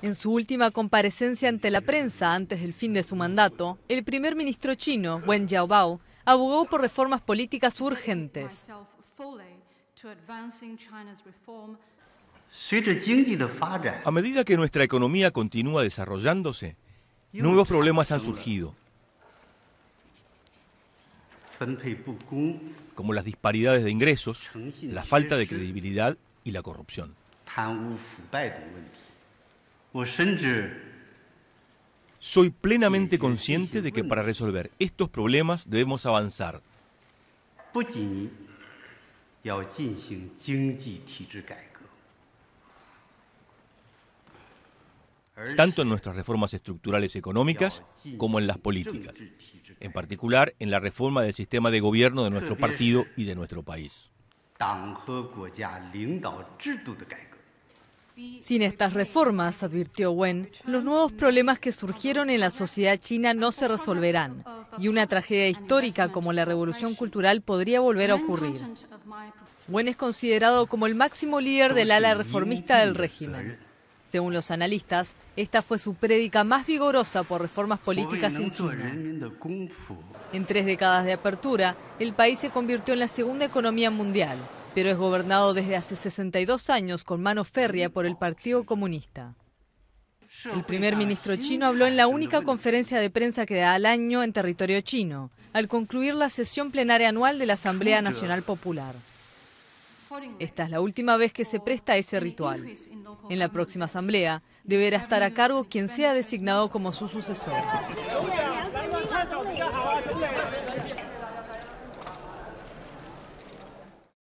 En su última comparecencia ante la prensa antes del fin de su mandato, el primer ministro chino, Wen Jiabao, abogó por reformas políticas urgentes. A medida que nuestra economía continúa desarrollándose, nuevos problemas han surgido, como las disparidades de ingresos, la falta de credibilidad y la corrupción. Soy plenamente consciente de que para resolver estos problemas debemos avanzar. tanto en nuestras reformas estructurales económicas como en las políticas, en particular en la reforma del sistema de gobierno de nuestro partido y de nuestro país. Sin estas reformas, advirtió Wen, los nuevos problemas que surgieron en la sociedad china no se resolverán y una tragedia histórica como la revolución cultural podría volver a ocurrir. Wen es considerado como el máximo líder del ala reformista del régimen. Según los analistas, esta fue su prédica más vigorosa por reformas políticas en China. En tres décadas de apertura, el país se convirtió en la segunda economía mundial pero es gobernado desde hace 62 años con mano férrea por el Partido Comunista. El primer ministro chino habló en la única conferencia de prensa que da al año en territorio chino, al concluir la sesión plenaria anual de la Asamblea Nacional Popular. Esta es la última vez que se presta ese ritual. En la próxima asamblea deberá estar a cargo quien sea designado como su sucesor.